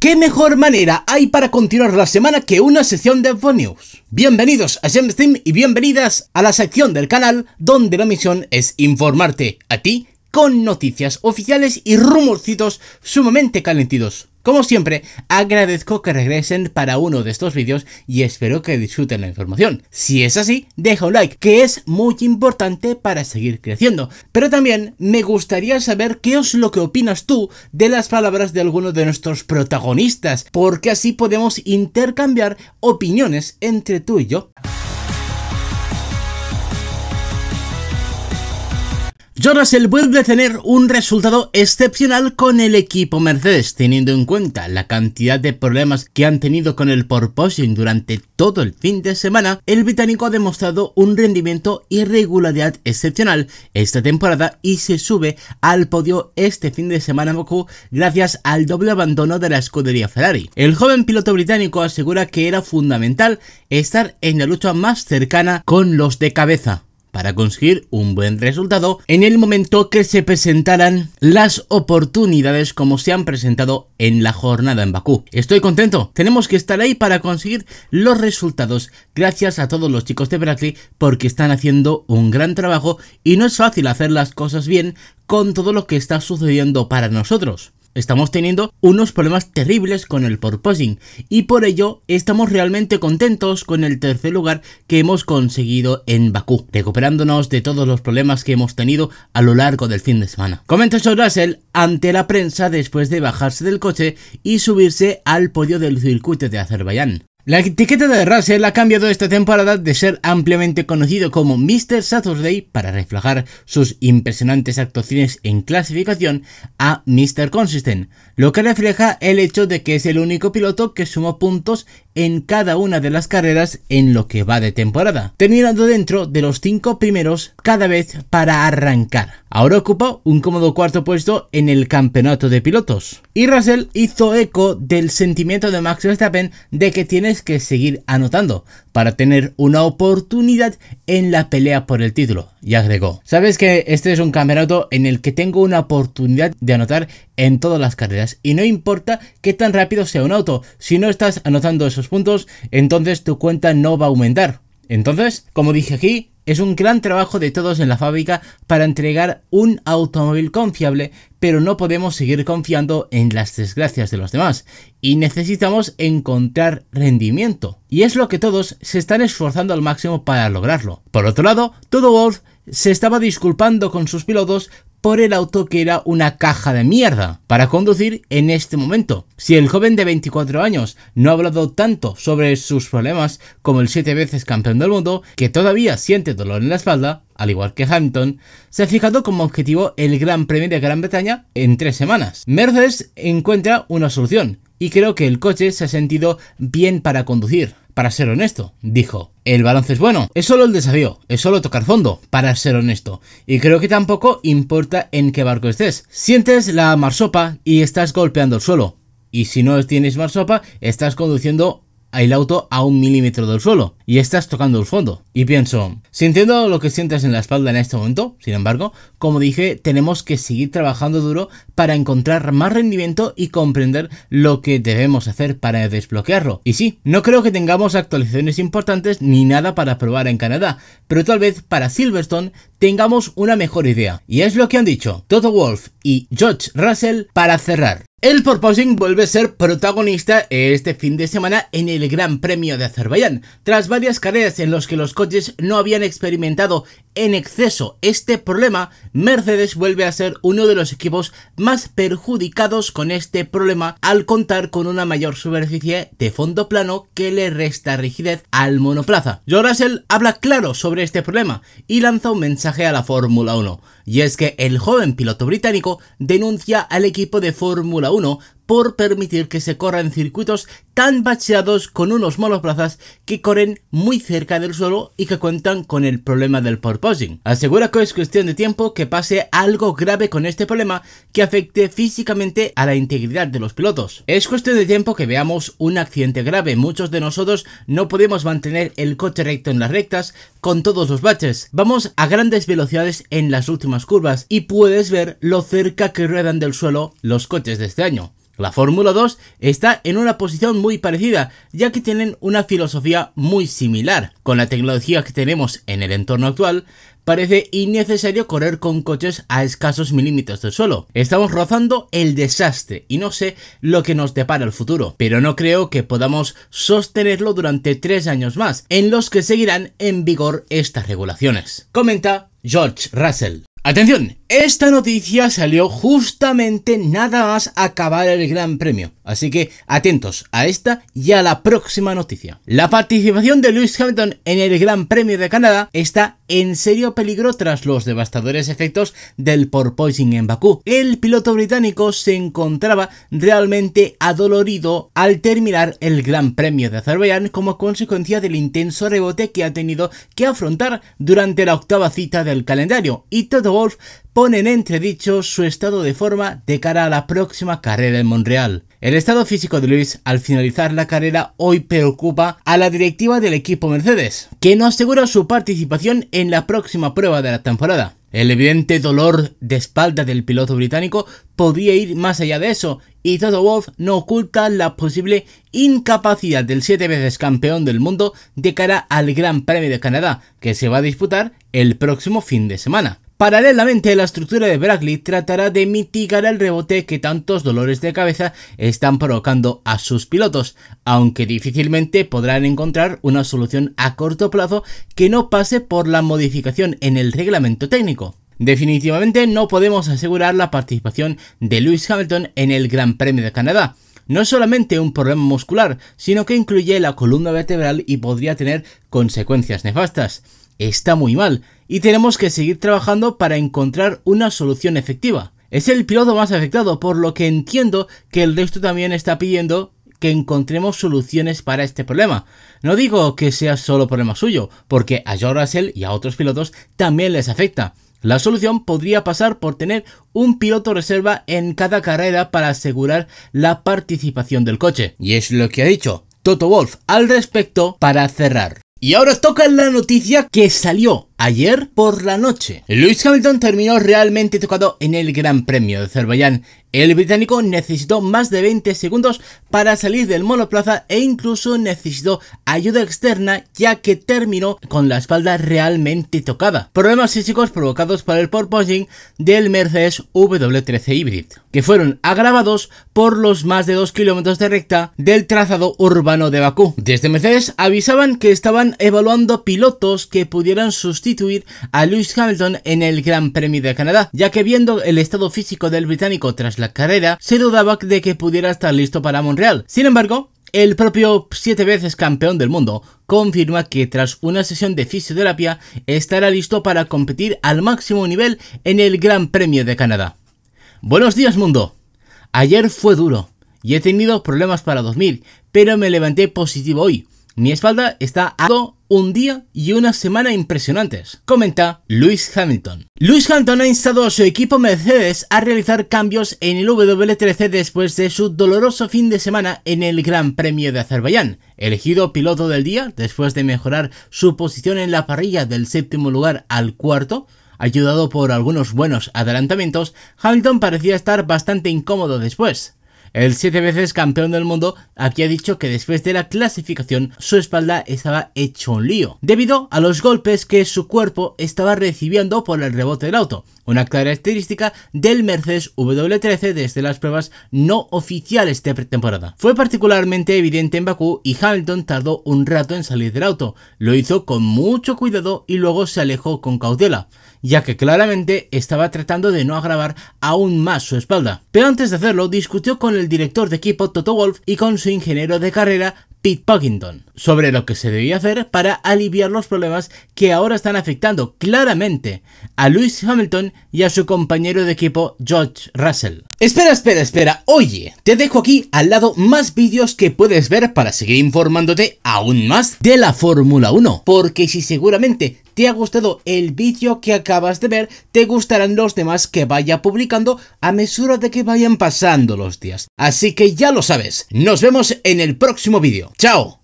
¿Qué mejor manera hay para continuar la semana que una sesión de Fun News? Bienvenidos a Team y bienvenidas a la sección del canal donde la misión es informarte a ti con noticias oficiales y rumorcitos sumamente calentidos. Como siempre, agradezco que regresen para uno de estos vídeos y espero que disfruten la información. Si es así, deja un like, que es muy importante para seguir creciendo. Pero también me gustaría saber qué es lo que opinas tú de las palabras de alguno de nuestros protagonistas, porque así podemos intercambiar opiniones entre tú y yo. Russell vuelve a tener un resultado excepcional con el equipo Mercedes, teniendo en cuenta la cantidad de problemas que han tenido con el porpoising durante todo el fin de semana, el británico ha demostrado un rendimiento y regularidad excepcional esta temporada y se sube al podio este fin de semana Goku gracias al doble abandono de la escudería Ferrari. El joven piloto británico asegura que era fundamental estar en la lucha más cercana con los de cabeza para conseguir un buen resultado en el momento que se presentaran las oportunidades como se han presentado en la jornada en Bakú. Estoy contento, tenemos que estar ahí para conseguir los resultados gracias a todos los chicos de Brackley porque están haciendo un gran trabajo y no es fácil hacer las cosas bien con todo lo que está sucediendo para nosotros estamos teniendo unos problemas terribles con el porposing y por ello estamos realmente contentos con el tercer lugar que hemos conseguido en Bakú, recuperándonos de todos los problemas que hemos tenido a lo largo del fin de semana. Comenta George Russell ante la prensa después de bajarse del coche y subirse al podio del circuito de Azerbaiyán. La etiqueta de Russell ha cambiado esta temporada de ser ampliamente conocido como Mr. Saturday para reflejar sus impresionantes actuaciones en clasificación a Mr. Consistent, lo que refleja el hecho de que es el único piloto que sumó puntos en cada una de las carreras en lo que va de temporada, terminando dentro de los cinco primeros cada vez para arrancar. Ahora ocupa un cómodo cuarto puesto en el campeonato de pilotos. Y Russell hizo eco del sentimiento de Max Verstappen de que tienes que seguir anotando para tener una oportunidad en la pelea por el título, y agregó. Sabes que este es un campeonato en el que tengo una oportunidad de anotar en todas las carreras, y no importa qué tan rápido sea un auto, si no estás anotando eso puntos, entonces tu cuenta no va a aumentar. Entonces, como dije aquí, es un gran trabajo de todos en la fábrica para entregar un automóvil confiable, pero no podemos seguir confiando en las desgracias de los demás y necesitamos encontrar rendimiento. Y es lo que todos se están esforzando al máximo para lograrlo. Por otro lado, todo Wolf se estaba disculpando con sus pilotos por el auto que era una caja de mierda para conducir en este momento. Si el joven de 24 años no ha hablado tanto sobre sus problemas como el siete veces campeón del mundo, que todavía siente dolor en la espalda, al igual que Hampton, se ha fijado como objetivo el Gran Premio de Gran Bretaña en tres semanas. Mercedes encuentra una solución, y creo que el coche se ha sentido bien para conducir para ser honesto, dijo. El balance es bueno, es solo el desafío, es solo tocar fondo, para ser honesto. Y creo que tampoco importa en qué barco estés. Sientes la marsopa y estás golpeando el suelo. Y si no tienes marsopa, estás conduciendo el auto a un milímetro del suelo y estás tocando el fondo. Y pienso, sintiendo lo que sientes en la espalda en este momento, sin embargo, como dije, tenemos que seguir trabajando duro para encontrar más rendimiento y comprender lo que debemos hacer para desbloquearlo. Y sí, no creo que tengamos actualizaciones importantes ni nada para probar en Canadá, pero tal vez para Silverstone tengamos una mejor idea. Y es lo que han dicho Toto Wolf y George Russell para cerrar. El porposing vuelve a ser protagonista este fin de semana en el Gran Premio de Azerbaiyán. Tras varias carreras en las que los coches no habían experimentado en exceso este problema, Mercedes vuelve a ser uno de los equipos más perjudicados con este problema al contar con una mayor superficie de fondo plano que le resta rigidez al monoplaza. George Russell habla claro sobre este problema y lanza un mensaje a la Fórmula 1, y es que el joven piloto británico denuncia al equipo de Fórmula 1 por permitir que se corran circuitos tan bacheados con unos monoplazas que corren muy cerca del suelo y que cuentan con el problema del porpoising. Asegura que es cuestión de tiempo que pase algo grave con este problema que afecte físicamente a la integridad de los pilotos. Es cuestión de tiempo que veamos un accidente grave. Muchos de nosotros no podemos mantener el coche recto en las rectas con todos los baches. Vamos a grandes velocidades en las últimas curvas y puedes ver lo cerca que ruedan del suelo los coches de este año. La Fórmula 2 está en una posición muy parecida, ya que tienen una filosofía muy similar. Con la tecnología que tenemos en el entorno actual, parece innecesario correr con coches a escasos milímetros del suelo. Estamos rozando el desastre y no sé lo que nos depara el futuro, pero no creo que podamos sostenerlo durante tres años más, en los que seguirán en vigor estas regulaciones. Comenta George Russell. Atención, esta noticia salió justamente nada más acabar el Gran Premio, así que atentos a esta y a la próxima noticia. La participación de Lewis Hamilton en el Gran Premio de Canadá está en serio peligro tras los devastadores efectos del porpoising en Bakú. El piloto británico se encontraba realmente adolorido al terminar el Gran Premio de Azerbaiyán como consecuencia del intenso rebote que ha tenido que afrontar durante la octava cita del calendario y todo Wolf pone en entredicho su estado de forma de cara a la próxima carrera en Montreal. El estado físico de Luis al finalizar la carrera hoy preocupa a la directiva del equipo Mercedes, que no asegura su participación en la próxima prueba de la temporada. El evidente dolor de espalda del piloto británico podría ir más allá de eso, y Toto Wolff no oculta la posible incapacidad del siete veces campeón del mundo de cara al Gran Premio de Canadá, que se va a disputar el próximo fin de semana. Paralelamente, la estructura de Brackley tratará de mitigar el rebote que tantos dolores de cabeza están provocando a sus pilotos, aunque difícilmente podrán encontrar una solución a corto plazo que no pase por la modificación en el reglamento técnico. Definitivamente no podemos asegurar la participación de Lewis Hamilton en el Gran Premio de Canadá, no solamente un problema muscular, sino que incluye la columna vertebral y podría tener consecuencias nefastas está muy mal y tenemos que seguir trabajando para encontrar una solución efectiva. Es el piloto más afectado, por lo que entiendo que el resto también está pidiendo que encontremos soluciones para este problema. No digo que sea solo problema suyo, porque a George Russell y a otros pilotos también les afecta. La solución podría pasar por tener un piloto reserva en cada carrera para asegurar la participación del coche. Y es lo que ha dicho Toto Wolf al respecto para cerrar. Y ahora toca la noticia que salió ayer por la noche. Lewis Hamilton terminó realmente tocado en el Gran Premio de Azerbaiyán. El británico necesitó más de 20 segundos para salir del monoplaza e incluso necesitó ayuda externa ya que terminó con la espalda realmente tocada. Problemas físicos provocados por el porpoising del Mercedes W13 Hybrid, que fueron agravados por los más de 2 kilómetros de recta del trazado urbano de Bakú. Desde Mercedes avisaban que estaban evaluando pilotos que pudieran sustituir a Lewis Hamilton en el Gran Premio de Canadá, ya que viendo el estado físico del británico tras la carrera, se dudaba de que pudiera estar listo para Montreal. Sin embargo, el propio siete veces campeón del mundo confirma que tras una sesión de fisioterapia estará listo para competir al máximo nivel en el Gran Premio de Canadá. Buenos días mundo. Ayer fue duro y he tenido problemas para dormir, pero me levanté positivo hoy. Mi espalda está a un día y una semana impresionantes, comenta Lewis Hamilton. Luis Hamilton ha instado a su equipo Mercedes a realizar cambios en el W13 después de su doloroso fin de semana en el Gran Premio de Azerbaiyán. Elegido piloto del día, después de mejorar su posición en la parrilla del séptimo lugar al cuarto, ayudado por algunos buenos adelantamientos, Hamilton parecía estar bastante incómodo después. El siete veces campeón del mundo aquí ha dicho que después de la clasificación su espalda estaba hecho un lío, debido a los golpes que su cuerpo estaba recibiendo por el rebote del auto, una característica del Mercedes W13 desde las pruebas no oficiales de pretemporada. Fue particularmente evidente en Bakú y Hamilton tardó un rato en salir del auto, lo hizo con mucho cuidado y luego se alejó con cautela ya que claramente estaba tratando de no agravar aún más su espalda. Pero antes de hacerlo, discutió con el director de equipo Toto Wolf y con su ingeniero de carrera Pete Puckington sobre lo que se debía hacer para aliviar los problemas que ahora están afectando claramente a Lewis Hamilton y a su compañero de equipo George Russell. Espera, espera, espera. Oye, te dejo aquí al lado más vídeos que puedes ver para seguir informándote aún más de la Fórmula 1, porque si seguramente te ha gustado el vídeo que acabas de ver, te gustarán los demás que vaya publicando a mesura de que vayan pasando los días. Así que ya lo sabes, nos vemos en el próximo vídeo. ¡Chao!